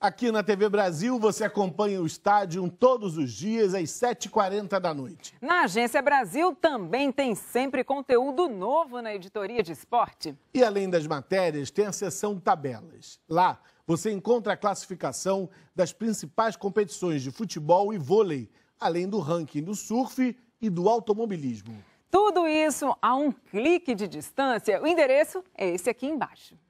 Aqui na TV Brasil, você acompanha o estádio todos os dias, às 7h40 da noite. Na Agência Brasil também tem sempre conteúdo novo na editoria de esporte. E além das matérias, tem a seção Tabelas. Lá, você encontra a classificação das principais competições de futebol e vôlei, além do ranking do surf e do automobilismo. Tudo isso a um clique de distância. O endereço é esse aqui embaixo.